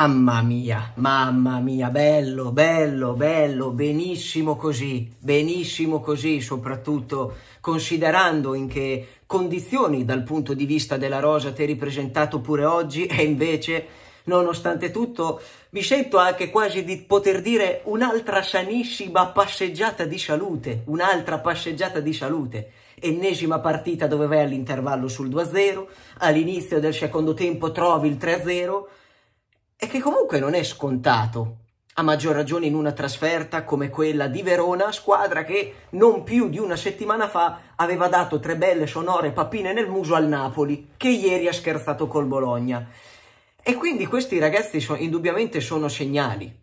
Mamma mia, mamma mia, bello, bello, bello, benissimo così, benissimo così, soprattutto considerando in che condizioni dal punto di vista della rosa ti hai ripresentato pure oggi e invece, nonostante tutto, mi sento anche quasi di poter dire un'altra sanissima passeggiata di salute, un'altra passeggiata di salute. Ennesima partita dove vai all'intervallo sul 2-0, all'inizio del secondo tempo trovi il 3-0, è che comunque non è scontato, a maggior ragione in una trasferta come quella di Verona, squadra che non più di una settimana fa aveva dato tre belle sonore papine nel muso al Napoli, che ieri ha scherzato col Bologna. E quindi questi ragazzi so, indubbiamente sono segnali.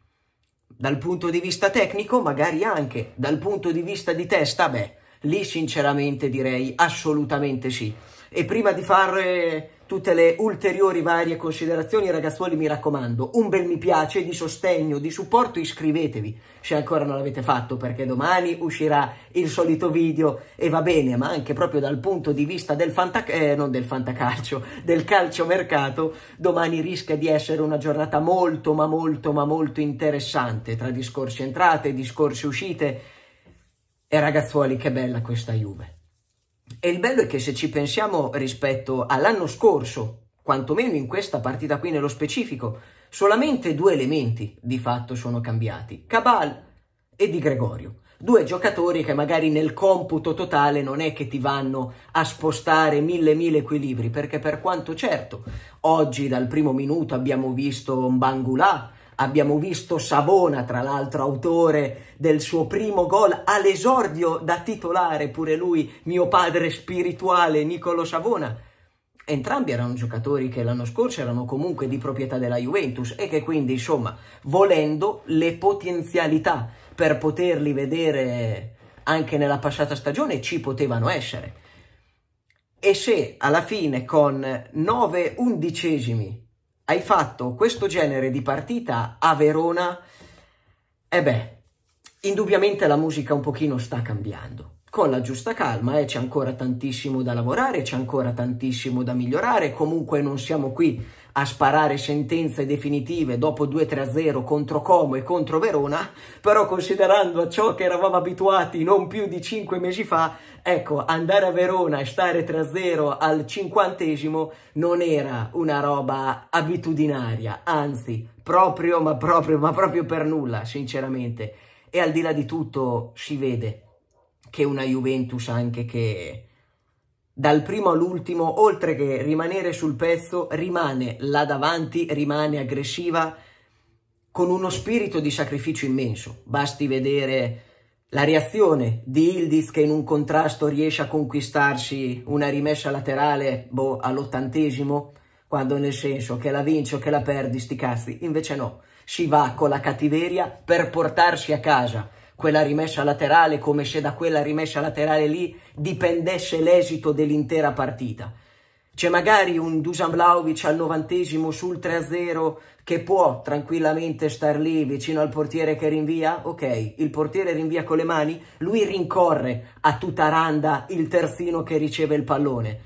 Dal punto di vista tecnico, magari anche, dal punto di vista di testa, beh, lì sinceramente direi assolutamente sì. E prima di fare tutte le ulteriori varie considerazioni, ragazzuoli mi raccomando, un bel mi piace di sostegno, di supporto, iscrivetevi se ancora non l'avete fatto perché domani uscirà il solito video e va bene, ma anche proprio dal punto di vista del fantac- eh, non del fantacalcio, del calciomercato, domani rischia di essere una giornata molto ma molto ma molto interessante tra discorsi entrate, discorsi uscite e ragazzuoli che bella questa Juve. E il bello è che se ci pensiamo rispetto all'anno scorso, quantomeno in questa partita qui nello specifico, solamente due elementi di fatto sono cambiati, Cabal e Di Gregorio. Due giocatori che magari nel computo totale non è che ti vanno a spostare mille mille equilibri, perché per quanto certo oggi dal primo minuto abbiamo visto Mbangulà, Abbiamo visto Savona, tra l'altro autore del suo primo gol all'esordio da titolare, pure lui, mio padre spirituale, Nicolo Savona. Entrambi erano giocatori che l'anno scorso erano comunque di proprietà della Juventus e che quindi, insomma, volendo le potenzialità per poterli vedere anche nella passata stagione ci potevano essere. E se alla fine con 9 undicesimi hai fatto questo genere di partita a Verona, e eh beh, indubbiamente la musica un pochino sta cambiando. Con la giusta calma, eh, c'è ancora tantissimo da lavorare, c'è ancora tantissimo da migliorare, comunque non siamo qui a sparare sentenze definitive dopo 2-3-0 contro Como e contro Verona, però considerando a ciò che eravamo abituati non più di 5 mesi fa, ecco, andare a Verona e stare 3-0 al cinquantesimo non era una roba abitudinaria, anzi, proprio, ma proprio, ma proprio per nulla, sinceramente. E al di là di tutto si vede che una Juventus anche che dal primo all'ultimo, oltre che rimanere sul pezzo, rimane là davanti, rimane aggressiva con uno spirito di sacrificio immenso. Basti vedere la reazione di Ildiz che in un contrasto riesce a conquistarsi una rimessa laterale boh, all'ottantesimo, quando nel senso che la vinci o che la perdi, sti cazzi. Invece no, si va con la cattiveria per portarsi a casa quella rimescia laterale, come se da quella rimescia laterale lì dipendesse l'esito dell'intera partita. C'è magari un Dusan Vlaovic al novantesimo sul 3-0 che può tranquillamente star lì vicino al portiere che rinvia? Ok, il portiere rinvia con le mani, lui rincorre a tutta randa il terzino che riceve il pallone.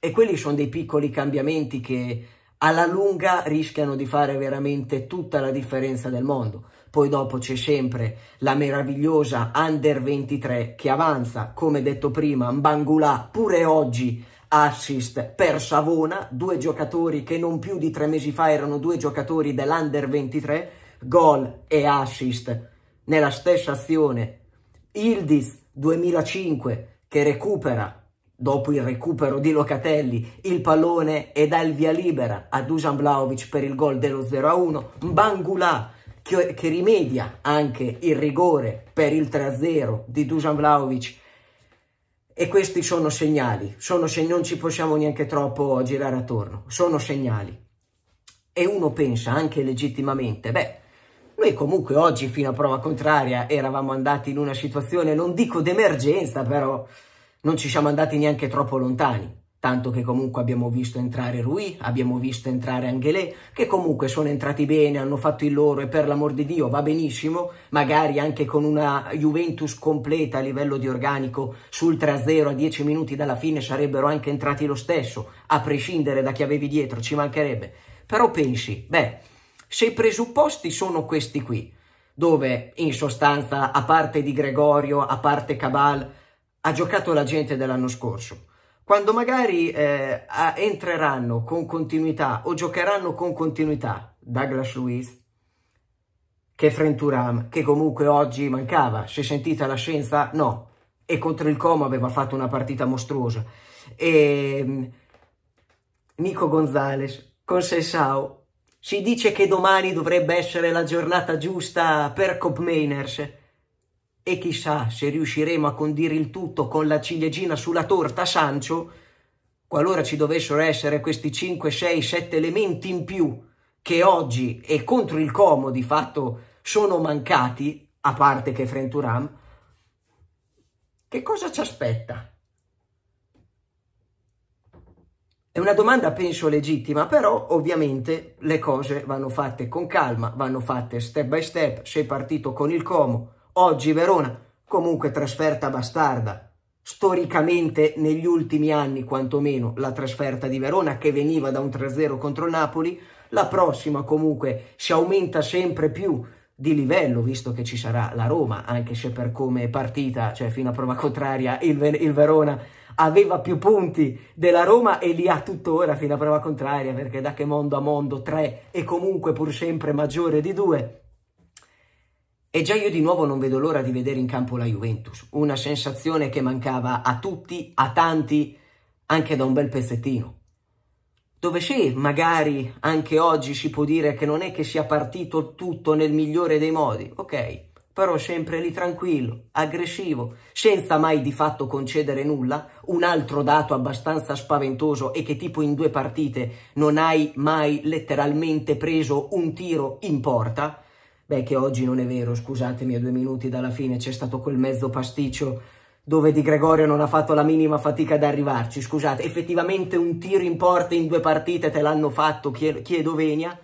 E quelli sono dei piccoli cambiamenti che alla lunga rischiano di fare veramente tutta la differenza del mondo. Poi dopo c'è sempre la meravigliosa Under 23 che avanza, come detto prima, Mbangula pure oggi assist per Savona, due giocatori che non più di tre mesi fa erano due giocatori dell'Under 23, gol e assist nella stessa azione. Ildis 2005 che recupera dopo il recupero di Locatelli, il pallone e dà il via libera a Dusan Vlaovic per il gol dello 0-1, Bangula che, che rimedia anche il rigore per il 3-0 di Dusan Vlaovic e questi sono segnali, sono se non ci possiamo neanche troppo girare attorno, sono segnali. E uno pensa anche legittimamente, beh, noi comunque oggi fino a prova contraria eravamo andati in una situazione, non dico d'emergenza, però non ci siamo andati neanche troppo lontani tanto che comunque abbiamo visto entrare Rui, abbiamo visto entrare Angelè, che comunque sono entrati bene, hanno fatto il loro e per l'amor di Dio va benissimo, magari anche con una Juventus completa a livello di organico sul 3-0 a 10 minuti dalla fine sarebbero anche entrati lo stesso, a prescindere da chi avevi dietro, ci mancherebbe. Però pensi, beh, se i presupposti sono questi qui, dove in sostanza, a parte di Gregorio, a parte Cabal, ha giocato la gente dell'anno scorso quando magari eh, entreranno con continuità o giocheranno con continuità Douglas Luiz, che Frenturam, che comunque oggi mancava, si è sentita la scienza? No, e contro il Como aveva fatto una partita mostruosa. E, mm, Nico Gonzalez con Sessao ci dice che domani dovrebbe essere la giornata giusta per Copmaners e chissà se riusciremo a condire il tutto con la ciliegina sulla torta Sancho, qualora ci dovessero essere questi 5, 6, 7 elementi in più che oggi e contro il Como di fatto sono mancati, a parte che Frenturam, che cosa ci aspetta? È una domanda penso legittima, però ovviamente le cose vanno fatte con calma, vanno fatte step by step. Sei partito con il Como, Oggi Verona, comunque trasferta bastarda, storicamente negli ultimi anni quantomeno la trasferta di Verona che veniva da un 3-0 contro Napoli, la prossima comunque si aumenta sempre più di livello, visto che ci sarà la Roma, anche se per come è partita, cioè fino a prova contraria, il, Ver il, Verona aveva più punti della Roma e li ha tuttora fino a prova contraria, perché da che mondo a mondo 3 è comunque pur sempre maggiore di 2. E già io di nuovo non vedo l'ora di vedere in campo la Juventus, una sensazione che mancava a tutti, a tanti, anche da un bel pezzettino. Dove sì, magari anche oggi si può dire che non è che sia partito tutto nel migliore dei modi, ok, però sempre lì tranquillo, aggressivo, senza mai di fatto concedere nulla, un altro dato abbastanza spaventoso è che tipo in due partite non hai mai letteralmente preso un tiro in porta, Beh, che oggi non è vero, scusatemi, a due minuti dalla fine c'è stato quel mezzo pasticcio dove Di Gregorio non ha fatto la minima fatica ad arrivarci. Scusate, effettivamente un tiro in porta in due partite te l'hanno fatto, chiedo venia,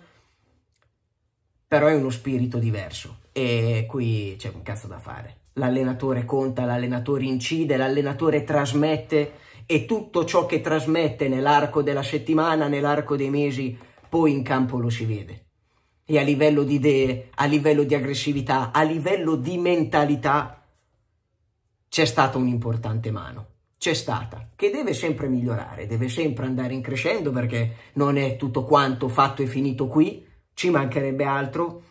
però è uno spirito diverso e qui c'è un cazzo da fare. L'allenatore conta, l'allenatore incide, l'allenatore trasmette e tutto ciò che trasmette nell'arco della settimana, nell'arco dei mesi, poi in campo lo si vede e a livello di idee, a livello di aggressività, a livello di mentalità, c'è stata un'importante mano. C'è stata, che deve sempre migliorare, deve sempre andare in crescendo perché non è tutto quanto fatto e finito qui, ci mancherebbe altro,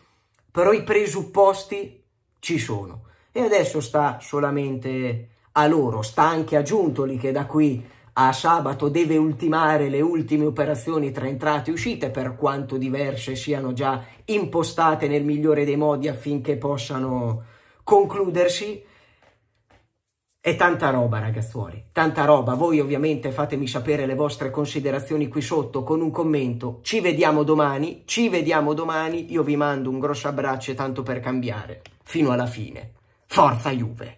però i presupposti ci sono. E adesso sta solamente a loro, sta anche a Giuntoli che da qui a sabato deve ultimare le ultime operazioni tra entrate e uscite, per quanto diverse siano già impostate nel migliore dei modi affinché possano concludersi. è tanta roba, ragazzuoli, tanta roba. Voi ovviamente fatemi sapere le vostre considerazioni qui sotto con un commento. Ci vediamo domani, ci vediamo domani. Io vi mando un grosso abbraccio e tanto per cambiare. Fino alla fine. Forza Juve!